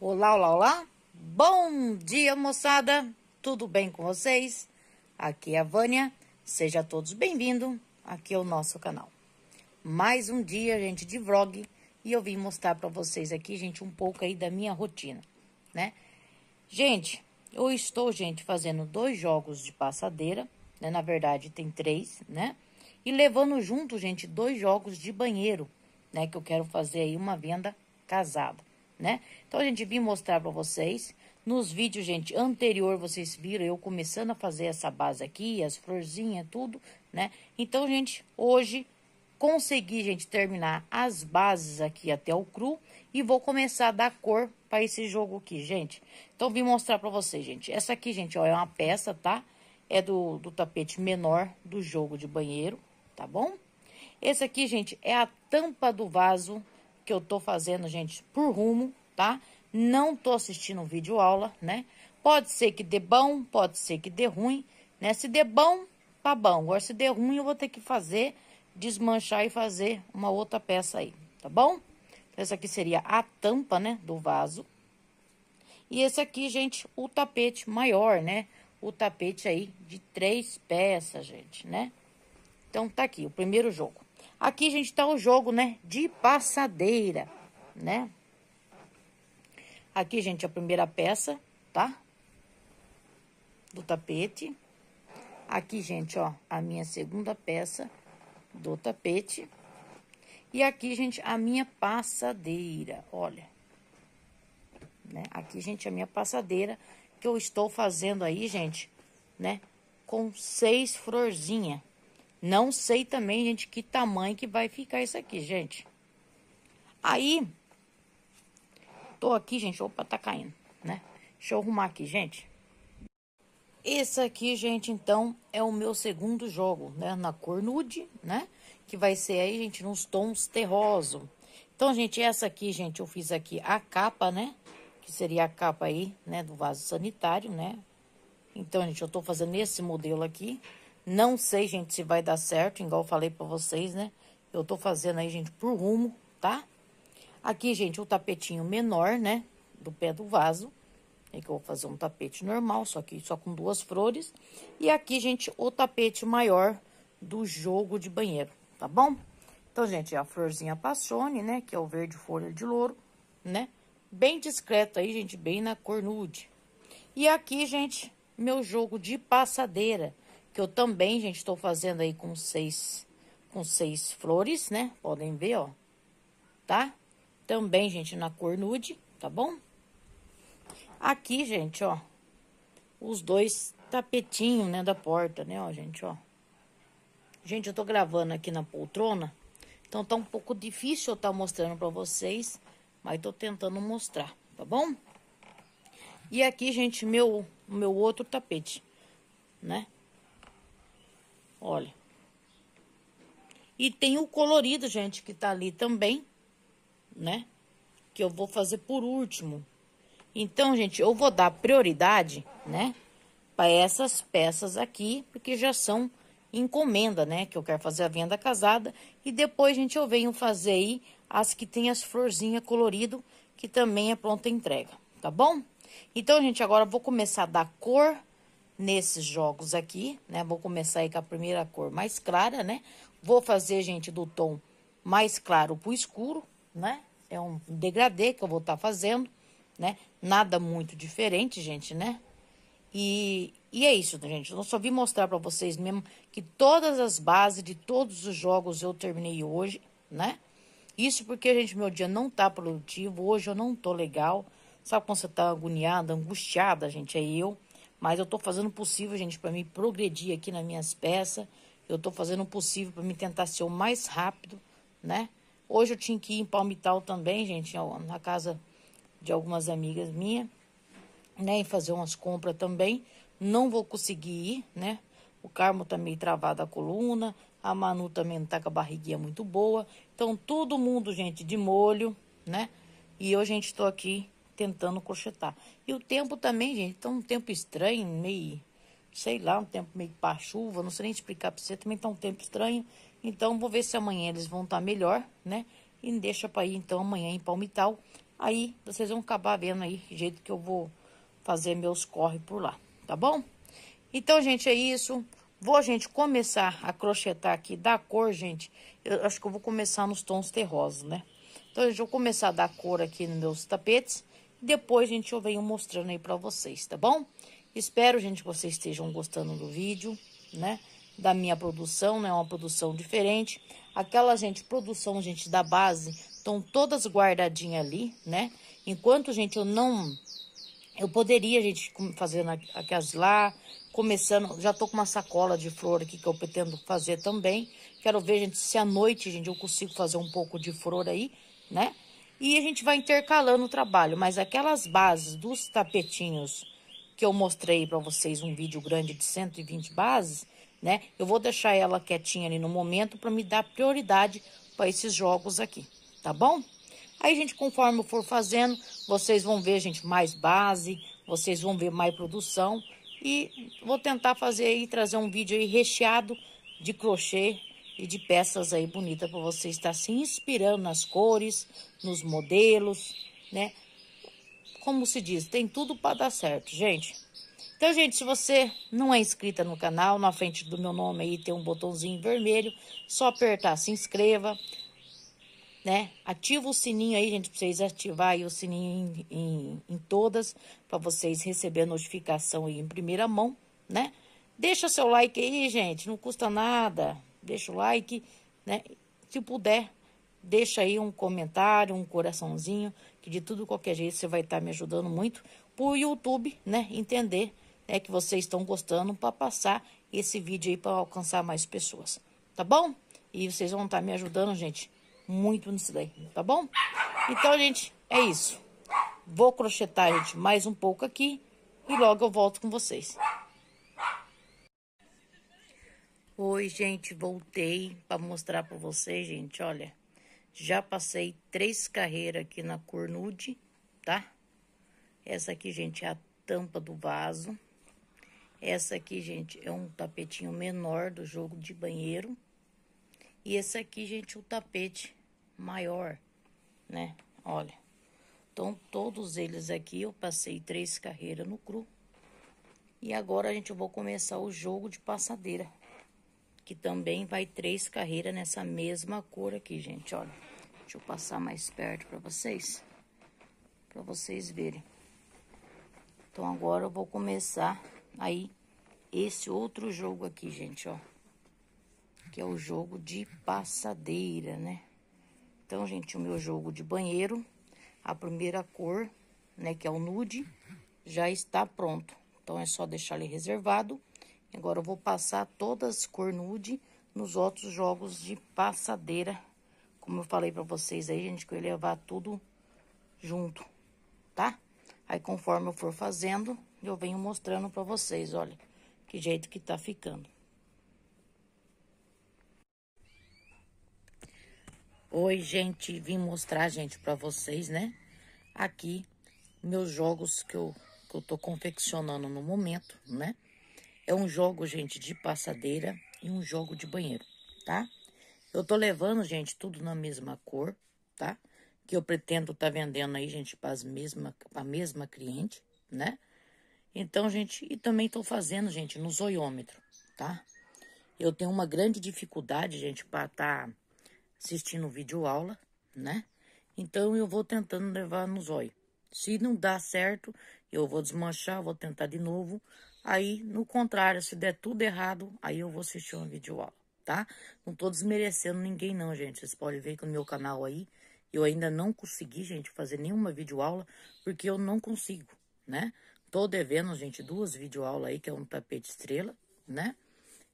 Olá, olá, olá! Bom dia, moçada! Tudo bem com vocês? Aqui é a Vânia. Sejam todos bem-vindos aqui ao nosso canal. Mais um dia, gente, de vlog. E eu vim mostrar para vocês aqui, gente, um pouco aí da minha rotina, né? Gente, eu estou, gente, fazendo dois jogos de passadeira, né? Na verdade, tem três, né? E levando junto, gente, dois jogos de banheiro, né? Que eu quero fazer aí uma venda casada né? Então a gente vim mostrar para vocês. Nos vídeos, gente, anterior vocês viram eu começando a fazer essa base aqui, as florzinhas, tudo, né? Então, gente, hoje consegui, gente, terminar as bases aqui até o cru e vou começar a dar cor para esse jogo aqui, gente. Então, vim mostrar para vocês, gente. Essa aqui, gente, ó, é uma peça, tá? É do, do tapete menor do jogo de banheiro, tá bom? Esse aqui, gente, é a tampa do vaso que eu tô fazendo, gente, por rumo, tá? Não tô assistindo vídeo aula, né? Pode ser que dê bom, pode ser que dê ruim, né? Se der bom, tá bom. Agora, se der ruim, eu vou ter que fazer, desmanchar e fazer uma outra peça aí, tá bom? Então, essa aqui seria a tampa, né, do vaso. E esse aqui, gente, o tapete maior, né? O tapete aí de três peças, gente, né? Então, tá aqui o primeiro jogo. Aqui, gente, tá o jogo, né? De passadeira, né? Aqui, gente, a primeira peça, tá? Do tapete. Aqui, gente, ó, a minha segunda peça do tapete. E aqui, gente, a minha passadeira, olha. Né? Aqui, gente, a minha passadeira que eu estou fazendo aí, gente, né? Com seis florzinhas, não sei também, gente, que tamanho que vai ficar isso aqui, gente. Aí, tô aqui, gente. Opa, tá caindo, né? Deixa eu arrumar aqui, gente. Esse aqui, gente, então, é o meu segundo jogo, né? Na cor nude, né? Que vai ser aí, gente, nos tons terroso. Então, gente, essa aqui, gente, eu fiz aqui a capa, né? Que seria a capa aí, né? Do vaso sanitário, né? Então, gente, eu tô fazendo esse modelo aqui. Não sei, gente, se vai dar certo, igual eu falei pra vocês, né? Eu tô fazendo aí, gente, por rumo, tá? Aqui, gente, o tapetinho menor, né? Do pé do vaso. É que eu vou fazer um tapete normal, só que só com duas flores. E aqui, gente, o tapete maior do jogo de banheiro, tá bom? Então, gente, a florzinha passione, né? Que é o verde folha de louro, né? Bem discreto aí, gente, bem na cor nude. E aqui, gente, meu jogo de passadeira que eu também, gente, estou fazendo aí com seis, com seis flores, né? Podem ver, ó, tá? Também, gente, na cor nude, tá bom? Aqui, gente, ó, os dois tapetinhos, né, da porta, né, ó, gente, ó. Gente, eu tô gravando aqui na poltrona, então tá um pouco difícil eu estar tá mostrando pra vocês, mas tô tentando mostrar, tá bom? E aqui, gente, meu, meu outro tapete, né? Olha. E tem o colorido, gente, que tá ali também, né? Que eu vou fazer por último. Então, gente, eu vou dar prioridade, né? Para essas peças aqui, porque já são encomenda, né? Que eu quero fazer a venda casada. E depois, gente, eu venho fazer aí as que tem as florzinhas colorido, que também é pronta entrega, tá bom? Então, gente, agora eu vou começar a dar cor nesses jogos aqui, né? Vou começar aí com a primeira cor mais clara, né? Vou fazer, gente, do tom mais claro pro escuro, né? É um degradê que eu vou estar tá fazendo, né? Nada muito diferente, gente, né? E, e é isso, gente. Eu só vim mostrar para vocês mesmo que todas as bases de todos os jogos eu terminei hoje, né? Isso porque, gente, meu dia não tá produtivo, hoje eu não tô legal. Sabe quando você tá agoniada, angustiada, gente? É eu. Mas eu estou fazendo o possível, gente, para me progredir aqui nas minhas peças. Eu estou fazendo o possível para me tentar ser o mais rápido, né? Hoje eu tinha que ir em Palmital também, gente, na casa de algumas amigas minhas, né? E fazer umas compras também. Não vou conseguir ir, né? O Carmo tá meio travado a coluna, a Manu também tá com a barriguinha muito boa. Então, todo mundo, gente, de molho, né? E hoje, gente, estou aqui tentando crochetar. E o tempo também, gente, tá um tempo estranho, meio, sei lá, um tempo meio para chuva, não sei nem explicar para você, também tá um tempo estranho. Então, vou ver se amanhã eles vão estar tá melhor, né? E deixa para ir, então, amanhã em Palmital. Aí, vocês vão acabar vendo aí o jeito que eu vou fazer meus corre por lá, tá bom? Então, gente, é isso. Vou, gente, começar a crochetar aqui da cor, gente. Eu acho que eu vou começar nos tons terrosos, né? Então, gente, eu vou começar a dar cor aqui nos meus tapetes. Depois, gente, eu venho mostrando aí pra vocês, tá bom? Espero, gente, que vocês estejam gostando do vídeo, né? Da minha produção, né? Uma produção diferente. Aquela, gente, produção, gente, da base, estão todas guardadinhas ali, né? Enquanto, gente, eu não... Eu poderia, gente, fazendo aquelas lá, começando, já tô com uma sacola de flor aqui que eu pretendo fazer também. Quero ver, gente, se à noite, gente, eu consigo fazer um pouco de flor aí, né? E a gente vai intercalando o trabalho, mas aquelas bases dos tapetinhos que eu mostrei para vocês, um vídeo grande de 120 bases, né? Eu vou deixar ela quietinha ali no momento para me dar prioridade para esses jogos aqui, tá bom? Aí, gente, conforme eu for fazendo, vocês vão ver, gente, mais base, vocês vão ver mais produção. E vou tentar fazer aí, trazer um vídeo aí recheado de crochê e de peças aí bonitas para você estar se inspirando nas cores, nos modelos, né? Como se diz, tem tudo para dar certo, gente. Então, gente, se você não é inscrita no canal, na frente do meu nome aí tem um botãozinho vermelho, só apertar se inscreva, né? Ativa o sininho aí, gente, para vocês ativarem o sininho em, em, em todas, para vocês receberem a notificação aí em primeira mão, né? Deixa seu like aí, gente, não custa nada deixa o like, né? Se puder, deixa aí um comentário, um coraçãozinho, que de tudo qualquer jeito você vai estar tá me ajudando muito pro YouTube, né, entender né, que vocês estão gostando para passar esse vídeo aí para alcançar mais pessoas, tá bom? E vocês vão estar tá me ajudando, gente, muito nisso daí, tá bom? Então, gente, é isso. Vou crochetar, gente, mais um pouco aqui e logo eu volto com vocês. Oi, gente, voltei para mostrar para vocês, gente, olha. Já passei três carreiras aqui na cor nude, tá? Essa aqui, gente, é a tampa do vaso. Essa aqui, gente, é um tapetinho menor do jogo de banheiro. E esse aqui, gente, é o tapete maior, né? Olha. Então, todos eles aqui eu passei três carreiras no cru. E agora, a gente, eu vou começar o jogo de passadeira que também vai três carreiras nessa mesma cor aqui, gente, olha. Deixa eu passar mais perto para vocês, para vocês verem. Então, agora eu vou começar aí esse outro jogo aqui, gente, ó. Que é o jogo de passadeira, né? Então, gente, o meu jogo de banheiro, a primeira cor, né, que é o nude, já está pronto. Então, é só deixar ele reservado Agora eu vou passar todas cor nude nos outros jogos de passadeira. Como eu falei pra vocês aí, gente, que eu ia levar tudo junto, tá? Aí conforme eu for fazendo, eu venho mostrando pra vocês, olha, que jeito que tá ficando. Oi, gente, vim mostrar, gente, pra vocês, né? Aqui, meus jogos que eu, que eu tô confeccionando no momento, né? É um jogo, gente, de passadeira e um jogo de banheiro, tá? Eu tô levando, gente, tudo na mesma cor, tá? Que eu pretendo tá vendendo aí, gente, para mesma, a mesma cliente, né? Então, gente, e também tô fazendo, gente, no zoiômetro, tá? Eu tenho uma grande dificuldade, gente, para tá assistindo vídeo aula, né? Então, eu vou tentando levar no zóio. Se não dá certo, eu vou desmanchar, vou tentar de novo, Aí, no contrário, se der tudo errado, aí eu vou assistir uma videoaula, tá? Não tô desmerecendo ninguém não, gente. Vocês podem ver que no meu canal aí, eu ainda não consegui, gente, fazer nenhuma videoaula, porque eu não consigo, né? Tô devendo, gente, duas videoaulas aí, que é um tapete estrela, né?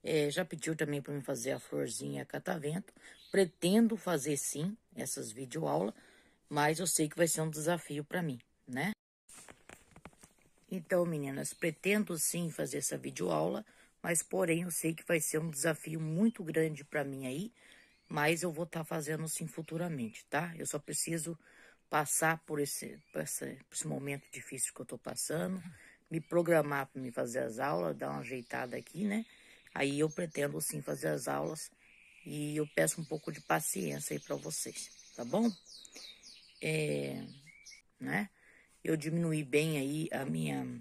É, já pediu também para me fazer a florzinha catavento. Pretendo fazer sim essas videoaulas, mas eu sei que vai ser um desafio para mim, né? Então, meninas, pretendo sim fazer essa videoaula, mas porém eu sei que vai ser um desafio muito grande para mim aí, mas eu vou estar tá fazendo sim futuramente, tá? Eu só preciso passar por esse, por esse, por esse momento difícil que eu estou passando, me programar para me fazer as aulas, dar uma ajeitada aqui, né? Aí eu pretendo sim fazer as aulas e eu peço um pouco de paciência aí para vocês, tá bom? É, né? eu diminuí bem aí a minha,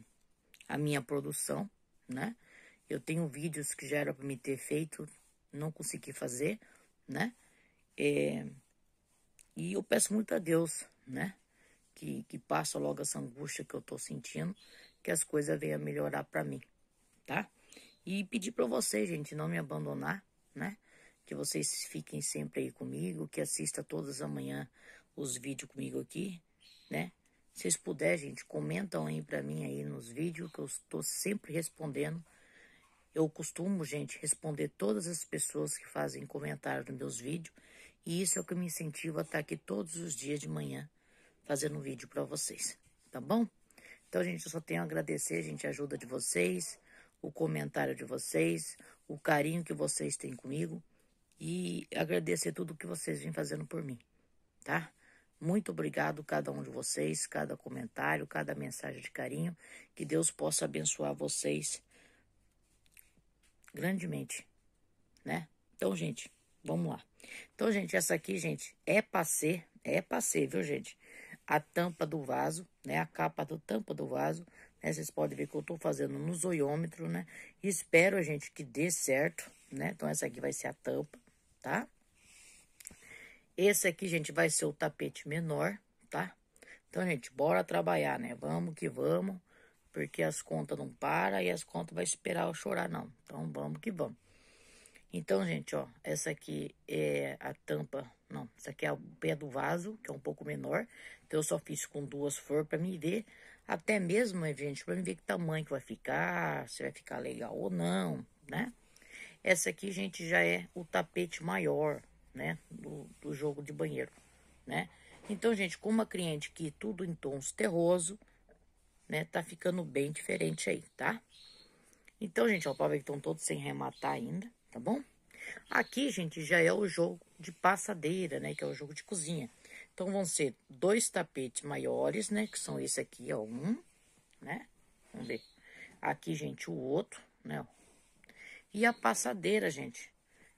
a minha produção, né? Eu tenho vídeos que já era para me ter feito, não consegui fazer, né? É, e eu peço muito a Deus, né? Que, que passa logo essa angústia que eu tô sentindo, que as coisas venham a melhorar para mim, tá? E pedir para vocês, gente, não me abandonar, né? Que vocês fiquem sempre aí comigo, que assista todas amanhã os vídeos comigo aqui, né? Se vocês puderem, gente, comentam aí para mim aí nos vídeos que eu estou sempre respondendo. Eu costumo, gente, responder todas as pessoas que fazem comentário nos meus vídeos. E isso é o que me incentiva a estar tá aqui todos os dias de manhã fazendo um vídeo para vocês, tá bom? Então, gente, eu só tenho a agradecer, gente, a ajuda de vocês, o comentário de vocês, o carinho que vocês têm comigo e agradecer tudo que vocês vêm fazendo por mim, tá? Muito obrigado a cada um de vocês, cada comentário, cada mensagem de carinho. Que Deus possa abençoar vocês grandemente, né? Então, gente, vamos lá. Então, gente, essa aqui, gente, é passe, é passe, viu, gente? A tampa do vaso, né? A capa do tampa do vaso, né? Vocês podem ver que eu tô fazendo no zoiômetro, né? Espero, gente, que dê certo, né? Então, essa aqui vai ser a tampa, tá? Esse aqui, gente, vai ser o tapete menor, tá? Então, gente, bora trabalhar, né? Vamos que vamos, porque as contas não param e as contas vai esperar eu chorar, não. Então, vamos que vamos. Então, gente, ó, essa aqui é a tampa, não, essa aqui é o pé do vaso, que é um pouco menor. Então, eu só fiz com duas flores para me ver, até mesmo, gente, para me ver que tamanho que vai ficar, se vai ficar legal ou não, né? Essa aqui, gente, já é o tapete maior, né? Do, do jogo de banheiro, né? Então, gente, com uma cliente que tudo em tons terroso, né? Tá ficando bem diferente aí, tá? Então, gente, ó, pode ver que estão todos sem rematar ainda, tá bom? Aqui, gente, já é o jogo de passadeira, né? Que é o jogo de cozinha. Então, vão ser dois tapetes maiores, né? Que são esse aqui, ó, um, né? Vamos ver. Aqui, gente, o outro, né? E a passadeira, gente,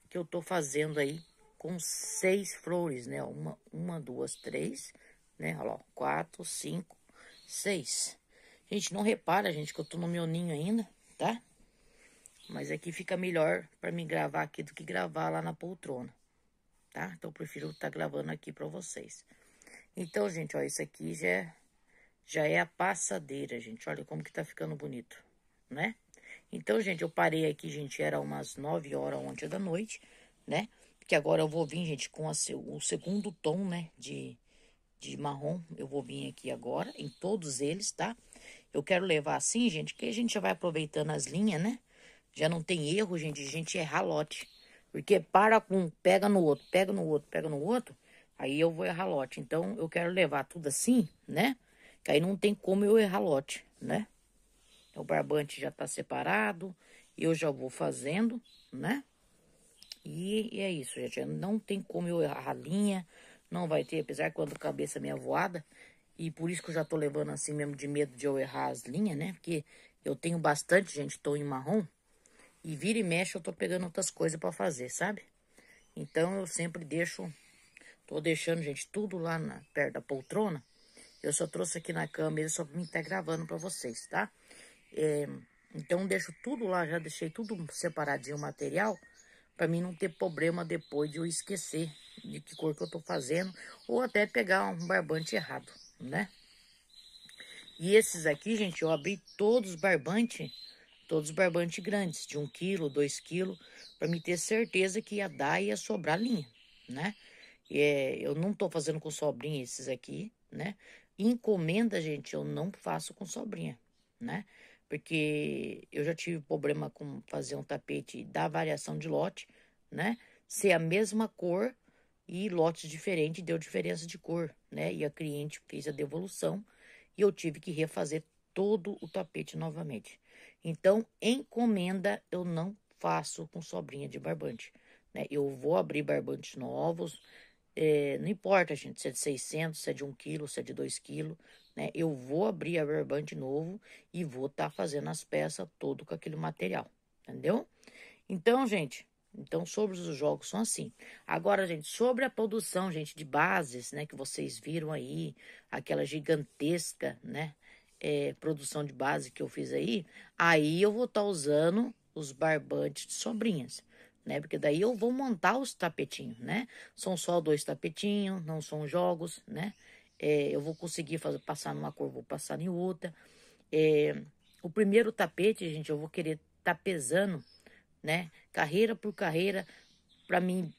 que eu tô fazendo aí com seis flores, né? Uma, uma duas, três, né? Olha lá, quatro, cinco, seis. Gente, não repara, gente, que eu tô no meu ninho ainda, tá? Mas aqui fica melhor para me gravar aqui do que gravar lá na poltrona, tá? Então, eu prefiro estar tá gravando aqui para vocês. Então, gente, ó, isso aqui já é, já é a passadeira, gente. Olha como que tá ficando bonito, né? Então, gente, eu parei aqui, gente, era umas 9 horas ontem da noite, né? que agora eu vou vir, gente, com seu, o segundo tom, né, de, de marrom. Eu vou vir aqui agora, em todos eles, tá? Eu quero levar assim, gente, que a gente já vai aproveitando as linhas, né? Já não tem erro, gente, a gente errar lote. Porque para com, pega no outro, pega no outro, pega no outro, aí eu vou errar lote. Então, eu quero levar tudo assim, né? Que aí não tem como eu errar lote, né? O barbante já tá separado, eu já vou fazendo, né? E é isso, gente. Não tem como eu errar a linha. Não vai ter, apesar quando quando cabeça minha é voada. E por isso que eu já tô levando assim mesmo de medo de eu errar as linhas, né? Porque eu tenho bastante, gente, tô em marrom. E vira e mexe eu tô pegando outras coisas para fazer, sabe? Então eu sempre deixo... Tô deixando, gente, tudo lá na, perto da poltrona. Eu só trouxe aqui na câmera só pra mim estar tá gravando para vocês, tá? É, então deixo tudo lá, já deixei tudo separadinho o material para mim não ter problema depois de eu esquecer de que cor que eu tô fazendo ou até pegar um barbante errado, né? E esses aqui, gente, eu abri todos os barbantes, todos os barbantes grandes, de um quilo, dois quilos, para me ter certeza que ia dar e ia sobrar linha, né? E, é, eu não tô fazendo com sobrinha esses aqui, né? Encomenda, gente, eu não faço com sobrinha, né? porque eu já tive problema com fazer um tapete da variação de lote, né? Ser a mesma cor e lotes diferentes deu diferença de cor, né? E a cliente fez a devolução e eu tive que refazer todo o tapete novamente. Então, encomenda eu não faço com sobrinha de barbante, né? Eu vou abrir barbantes novos, é, não importa, gente, se é de 600, se é de 1 quilo, se é de 2 quilos, né? Eu vou abrir a Verban de novo e vou estar tá fazendo as peças todo com aquele material, entendeu? Então, gente, então sobre os jogos são assim. Agora, gente, sobre a produção, gente, de bases, né, que vocês viram aí, aquela gigantesca, né, é, produção de base que eu fiz aí, aí eu vou estar tá usando os barbantes de sombrinhas. Né? Porque daí eu vou montar os tapetinhos, né? São só dois tapetinhos, não são jogos, né? é, eu vou conseguir fazer, passar numa cor, vou passar em outra. É, o primeiro tapete, gente, eu vou querer estar tá pesando, né? Carreira por carreira, para mim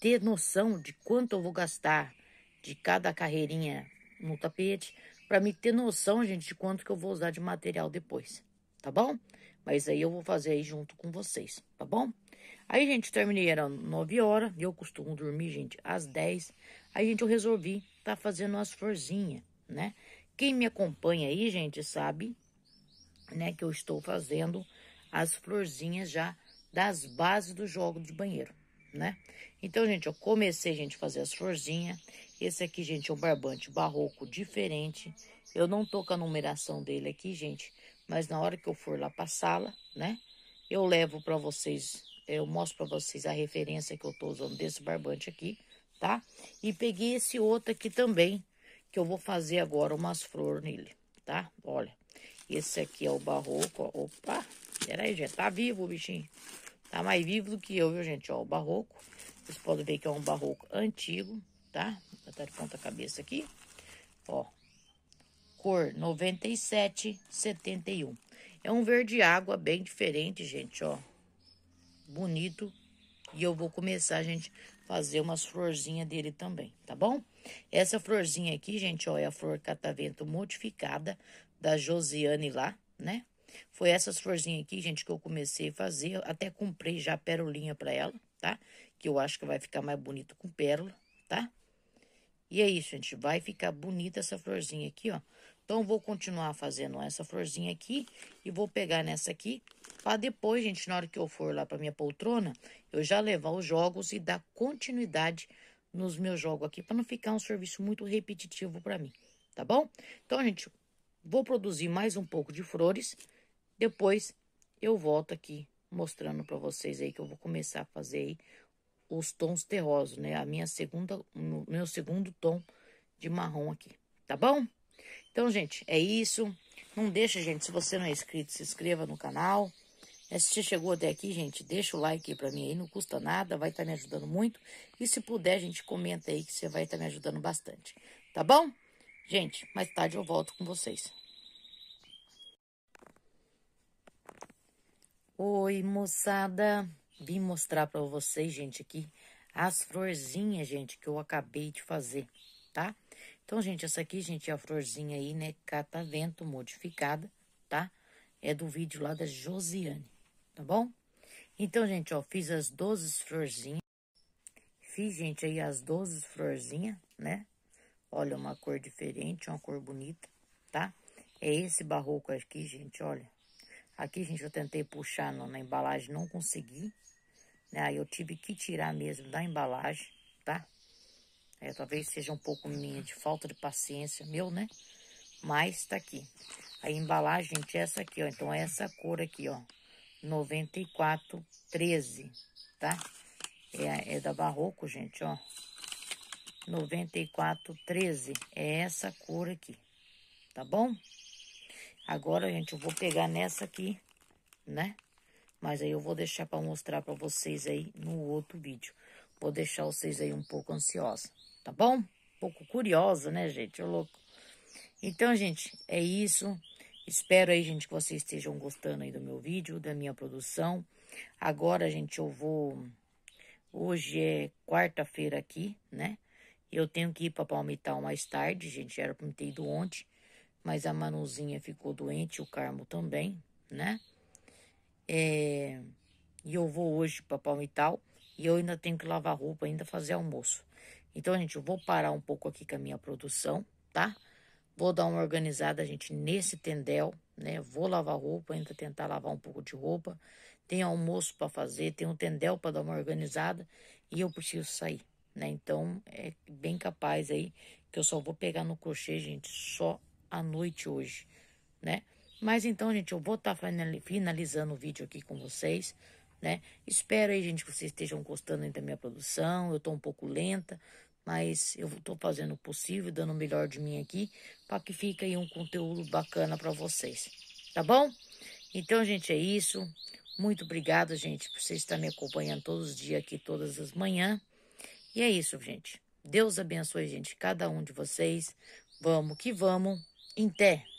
ter noção de quanto eu vou gastar de cada carreirinha no tapete, para mim ter noção, gente, de quanto que eu vou usar de material depois, tá bom? Mas aí eu vou fazer aí junto com vocês, tá bom? Aí, gente, terminei, era 9 horas, e eu costumo dormir, gente, às 10. Aí, gente, eu resolvi tá fazendo as florzinhas, né? Quem me acompanha aí, gente, sabe, né, que eu estou fazendo as florzinhas já das bases do jogo de banheiro, né? Então, gente, eu comecei, gente, a fazer as florzinhas. Esse aqui, gente, é um barbante barroco diferente. Eu não tô com a numeração dele aqui, gente, mas na hora que eu for lá pra sala, né, eu levo para vocês, eu mostro para vocês a referência que eu tô usando desse barbante aqui tá? E peguei esse outro aqui também, que eu vou fazer agora umas flores nele, tá? Olha, esse aqui é o barroco, ó. opa, peraí, gente, tá vivo o bichinho. Tá mais vivo do que eu, viu, gente? Ó, o barroco, vocês podem ver que é um barroco antigo, tá? Vou Tá de ponta cabeça aqui, ó. Cor 9771. É um verde água bem diferente, gente, ó. Bonito. E eu vou começar, gente, fazer umas florzinhas dele também, tá bom? Essa florzinha aqui, gente, ó, é a flor catavento modificada da Josiane lá, né? Foi essas florzinhas aqui, gente, que eu comecei a fazer. Até comprei já perolinha pra ela, tá? Que eu acho que vai ficar mais bonito com pérola, tá? E é isso, gente. Vai ficar bonita essa florzinha aqui, ó. Então, vou continuar fazendo essa florzinha aqui e vou pegar nessa aqui para depois, gente, na hora que eu for lá para minha poltrona, eu já levar os jogos e dar continuidade nos meus jogos aqui para não ficar um serviço muito repetitivo para mim, tá bom? Então, gente, vou produzir mais um pouco de flores, depois eu volto aqui mostrando para vocês aí que eu vou começar a fazer aí os tons terrosos, né? A minha segunda, meu segundo tom de marrom aqui, tá bom? Então, gente, é isso. Não deixa, gente, se você não é inscrito, se inscreva no canal. É, se você chegou até aqui, gente, deixa o like aí pra mim aí, não custa nada, vai estar tá me ajudando muito. E se puder, gente, comenta aí que você vai estar tá me ajudando bastante, tá bom? Gente, mais tarde eu volto com vocês. Oi, moçada. Vim mostrar pra vocês, gente, aqui as florzinhas, gente, que eu acabei de fazer, tá? Tá? Então, gente, essa aqui, gente, é a florzinha aí, né? Catavento tá modificada, tá? É do vídeo lá da Josiane, tá bom? Então, gente, ó, fiz as 12 florzinhas. Fiz, gente, aí as 12 florzinhas, né? Olha, uma cor diferente, uma cor bonita, tá? É esse barroco aqui, gente, olha. Aqui, gente, eu tentei puxar na embalagem, não consegui. Né? Aí eu tive que tirar mesmo da embalagem, tá? É, talvez seja um pouco minha de falta de paciência, meu, né? Mas tá aqui. A embalagem, é essa aqui, ó. Então, é essa cor aqui, ó. 9413, tá? É, é da Barroco, gente, ó. 9413. É essa cor aqui, tá bom? Agora, gente, eu vou pegar nessa aqui, né? Mas aí eu vou deixar para mostrar para vocês aí no outro vídeo. Vou deixar vocês aí um pouco ansiosos tá bom? Um pouco curiosa, né, gente? Ô, louco. Então, gente, é isso. Espero aí, gente, que vocês estejam gostando aí do meu vídeo, da minha produção. Agora, gente, eu vou... Hoje é quarta-feira aqui, né? Eu tenho que ir para Palmital mais tarde, gente. Era pra me ter ido ontem, mas a Manuzinha ficou doente, o Carmo também, né? É... E eu vou hoje para Palmital e eu ainda tenho que lavar roupa, ainda fazer almoço. Então, gente, eu vou parar um pouco aqui com a minha produção, tá? Vou dar uma organizada, gente, nesse tendel, né? Vou lavar roupa, ainda tentar lavar um pouco de roupa. Tem almoço para fazer, tem um tendel para dar uma organizada e eu preciso sair, né? Então, é bem capaz aí que eu só vou pegar no crochê, gente, só à noite hoje, né? Mas então, gente, eu vou estar tá finalizando o vídeo aqui com vocês né? Espero aí, gente, que vocês estejam gostando da minha produção. Eu estou um pouco lenta, mas eu estou fazendo o possível, dando o melhor de mim aqui, para que fique aí um conteúdo bacana para vocês, tá bom? Então, gente, é isso. Muito obrigado, gente, por vocês estarem me acompanhando todos os dias aqui, todas as manhãs. E é isso, gente. Deus abençoe, gente, cada um de vocês. Vamos que vamos. Em té.